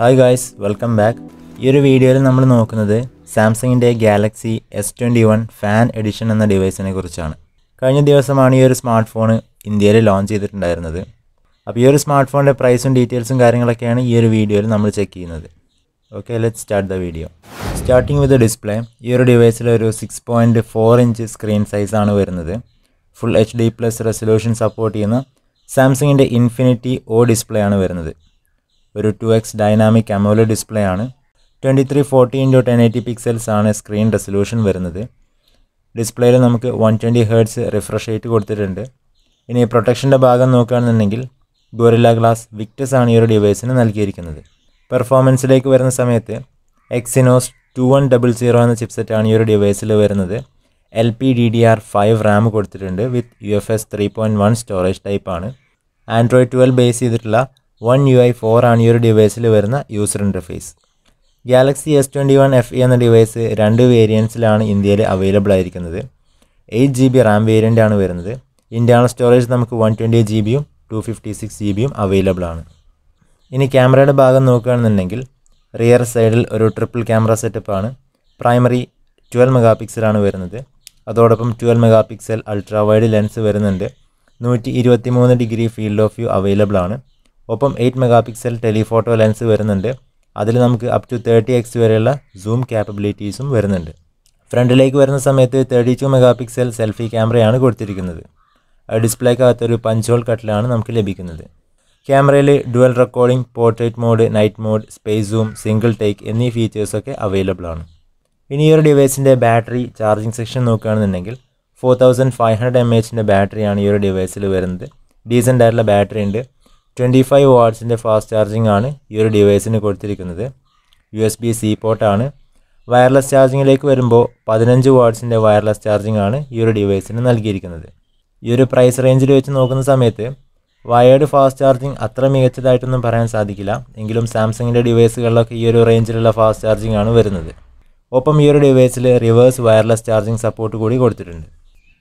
hi guys welcome back ഈ ഒരു വീഡിയോയിൽ നമ്മൾ നോക്കുന്നത് സാംസങ്ങിൻ്റെ Galaxy S twenty one fan edition എന്ന ഡിവൈസിനെ കുറിച്ചാണ് കഴിഞ്ഞ ദിവസമാണ് ഈ ഒരു സ്മാർട്ട് ഫോൺ ഇന്ത്യയിൽ ലോഞ്ച് ചെയ്തിട്ടുണ്ടായിരുന്നത് അപ്പോൾ ഈ ഒരു സ്മാർട്ട് ഫോണിൻ്റെ പ്രൈസും ഡീറ്റെയിൽസും കാര്യങ്ങളൊക്കെയാണ് ഈ ഒരു വീഡിയോയിൽ നമ്മൾ ചെക്ക് ചെയ്യുന്നത് okay let start the video starting with display ഈ ഒരു ഡിവൈസിൽ ഒരു six point four inch screen സൈസാണ് വരുന്നത് full H D plus resolution support ചെയ്യുന്ന സാംസങ്ങിൻ്റെ ഇൻഫിനിറ്റി ഒ ഡിസ്പ്ലേ ആണ് വരുന്നത് ഒരു two X dynamic AMOLED display ആണ് twenty three fourteen to ten eighty pixels ആണ് സ്ക്രീൻ റെസൊല്യൂഷൻ വരുന്നത് ഡിസ്പ്ലേയിൽ നമുക്ക് one twenty hertz refresh rate കൊടുത്തിട്ടുണ്ട് ഇനി പ്രൊട്ടക്ഷൻ്റെ ഭാഗം നോക്കുകയാണെന്നുണ്ടെങ്കിൽ ഗോറില്ല ഗ്ലാസ് വിക്ടസ് ആണ് ഈ ഒരു ഡിവൈസിന് നൽകിയിരിക്കുന്നത് പെർഫോമൻസിലേക്ക് വരുന്ന സമയത്ത് Exynos two one double zero എന്ന ആണ് ഈ ഒരു ഡിവൈസിൽ വരുന്നത് L P D D R five RAM കൊടുത്തിട്ടുണ്ട് with U F S three point one storage ടൈപ്പാണ് ആൻഡ്രോയിഡ് ട്വൽവ് ബേസ് ചെയ്തിട്ടുള്ള വൺ യു ഐ ഫോർ ആണ് ഈ ഒരു ഡിവൈസിൽ വരുന്ന user interface Galaxy S twenty one F എന്ന ഡിവൈസ് രണ്ട് വേരിയൻസിലാണ് ഇന്ത്യയിൽ അവൈലബിൾ ആയിരിക്കുന്നത് eight G B RAM variant ആണ് വരുന്നത് ഇൻറ്റേർണൽ സ്റ്റോറേജ് നമുക്ക് വൺ ട്വൻറ്റി ജി ബിയും ടു ഫിഫ്റ്റി സിക്സ് ജി ബിയും അവൈലബിൾ ആണ് ഇനി ക്യാമറയുടെ ഭാഗം നോക്കുകയാണെന്നുണ്ടെങ്കിൽ റിയർ സൈഡിൽ ഒരു ട്രിപ്പിൾ ക്യാമറ സെറ്റപ്പാണ് പ്രൈമറി ട്വൽവ് മെഗാ പിക്സലാണ് വരുന്നത് അതോടൊപ്പം twelve megapixel ultra wide lens വരുന്നുണ്ട് നൂറ്റി ഇരുപത്തി മൂന്ന് degree field of view available ആണ് ഒപ്പം eight megapixel telephoto lens വരുന്നുണ്ട് അതിൽ നമുക്ക് അപ് ടു തേർട്ടി എക്സ് വരെയുള്ള സൂം ക്യാപ്പബിലിറ്റീസും വരുന്നുണ്ട് ഫ്രണ്ടിലേക്ക് വരുന്ന സമയത്ത് thirty two megapixel selfie ക്യാമറയാണ് കൊടുത്തിരിക്കുന്നത് ഡിസ്പ്ലേക്കകത്തൊരു പഞ്ചോൾ കട്ടിലാണ് നമുക്ക് ലഭിക്കുന്നത് ക്യാമറയിൽ dual recording portrait mode night mode space zoom single take എന്നീ ഫീച്ചേഴ്സൊക്കെ അവൈലബിൾ ആണ് ഇനി ഈ ഒരു ഡിവൈസിൻ്റെ ബാറ്ററി ചാർജിങ് സെക്ഷൻ നോക്കുകയാണെന്നുണ്ടെങ്കിൽ four thousand five hundred M എച്ചിൻ്റെ ബാറ്ററിയാണ് ഈ ഒരു ഡിവൈസിൽ വരുന്നത് ഡീസൻ്റ് ആയിട്ടുള്ള ബാറ്ററി ഉണ്ട് ട്വൻറ്റി ഫൈവ് വാട്ട്സിൻ്റെ ഫാസ്റ്റ് ചാർജിംഗ് ആണ് ഈ ഒരു ഡിവൈസിന് കൊടുത്തിരിക്കുന്നത് യു എസ് ബി സി പോർട്ടാണ് വയർലെസ് ചാർജിങ്ങിലേക്ക് വരുമ്പോൾ പതിനഞ്ച് വാട്ട്സിൻ്റെ വയർലെസ് ചാർജിംഗ് ആണ് ഈ ഒരു ഡിവൈസിന് നൽകിയിരിക്കുന്നത് ഈ ഒരു പ്രൈസ് റേഞ്ചിൽ വെച്ച് നോക്കുന്ന സമയത്ത് വയേർഡ് ഫാസ്റ്റ് ചാർജിങ് അത്ര മികച്ചതായിട്ടൊന്നും പറയാൻ സാധിക്കില്ല എങ്കിലും സാംസങ്ങിൻ്റെ ഡിവൈസുകളിലൊക്കെ ഈ ഒരു റേഞ്ചിലുള്ള ഫാസ്റ്റ് ചാർജിംഗ് ആണ് വരുന്നത് ഒപ്പം ഈ ഒരു ഡിവൈസിൽ റിവേഴ്സ് വയർലെസ് ചാർജിംഗ് സപ്പോർട്ട് കൂടി കൊടുത്തിട്ടുണ്ട്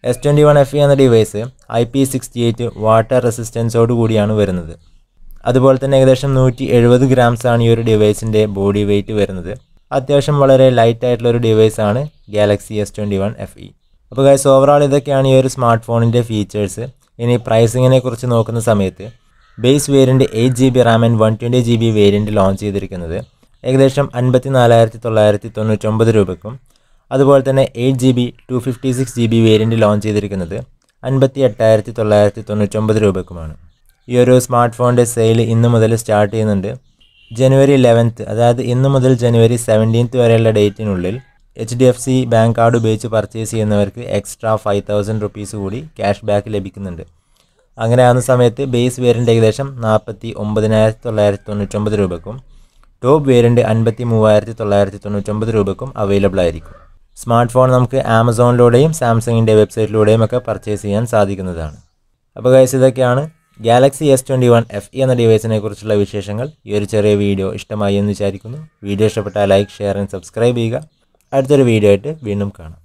എസ് ട്വൻറ്റി വൺ എഫ് എന്ന device I P sixty eight water റെസിസ്റ്റൻസോട് കൂടിയാണ് വരുന്നത് അതുപോലെ തന്നെ ഏകദേശം നൂറ്റി എഴുപത് ഗ്രാംസാണ് ഈ ഒരു ഡിവൈസിൻ്റെ ബോഡി വെയ്റ്റ് വരുന്നത് അത്യാവശ്യം വളരെ ലൈറ്റ് ആയിട്ടുള്ള ഒരു ആണ് Galaxy S twenty one F E അപ്പോൾ ഗൈസ് ഓവറോൾ ഇതൊക്കെയാണ് ഈ ഒരു സ്മാർട്ട് ഫോണിൻ്റെ ഫീച്ചേഴ്സ് ഇനി പ്രൈസിങ്ങിനെ കുറിച്ച് നോക്കുന്ന സമയത്ത് base variant eight G B RAM and one twenty G B variant launch ചെയ്തിരിക്കുന്നത് ഏകദേശം അൻപത്തി നാലായിരത്തി തൊള്ളായിരത്തി തൊണ്ണൂറ്റൊമ്പത് രൂപയ്ക്കും അതുപോലെ തന്നെ eight G B two fifty six G B variant launch ചെയ്തിരിക്കുന്നത് അൻപത്തി എട്ടായിരത്തി തൊള്ളായിരത്തി തൊണ്ണൂറ്റൊമ്പത് രൂപയ്ക്കുമാണ് ഈ ഒരു സ്മാർട്ട് ഫോണിൻ്റെ സെയിൽ ഇന്ന് മുതൽ സ്റ്റാർട്ട് ചെയ്യുന്നുണ്ട് ജനുവരി ഇലവൻത്ത് അതായത് ഇന്ന് മുതൽ ജനുവരി സെവൻറ്റീൻത്ത് വരെയുള്ള ഡേറ്റിനുള്ളിൽ H D F C bank card ഉപയോഗിച്ച് പർച്ചേസ് ചെയ്യുന്നവർക്ക് എക്സ്ട്രാ ഫൈവ് തൗസൻഡ് റുപ്പീസ് കൂടി ക്യാഷ് ബാക്ക് ലഭിക്കുന്നുണ്ട് അങ്ങനെ ആകുന്ന സമയത്ത് ബേസ് വേരിൻ്റെ ഏകദേശം നാൽപ്പത്തി ഒമ്പതിനായിരത്തി തൊള്ളായിരത്തി തൊണ്ണൂറ്റൊമ്പത് രൂപക്കും ടോപ്പ് വേരിൻ്റെ അൻപത്തി മൂവായിരത്തി തൊള്ളായിരത്തി തൊണ്ണൂറ്റൊമ്പത് രൂപക്കും അവൈലബിൾ ആയിരിക്കും സ്മാർട്ട് ഫോൺ നമുക്ക് ആമസോണിലൂടെയും സാംസങ്ങിൻ്റെ വെബ്സൈറ്റിലൂടെയും ഒക്കെ പർച്ചേസ് ചെയ്യാൻ സാധിക്കുന്നതാണ് അപ്പോൾ ഗൈസ് ഇതൊക്കെയാണ് Galaxy S twenty one F E e എന്ന ഡിവൈസിനെ കുറിച്ചുള്ള വിശേഷങ്ങൾ ഈ ഒരു ചെറിയ വീഡിയോ ഇഷ്ടമായി എന്ന് വിചാരിക്കുന്നു വീഡിയോ ഇഷ്ടപ്പെട്ടാൽ ലൈക്ക് ഷെയർ ആൻഡ് സബ്സ്ക്രൈബ് ചെയ്യുക അടുത്തൊരു വീഡിയോ ആയിട്ട് വീണ്ടും കാണാം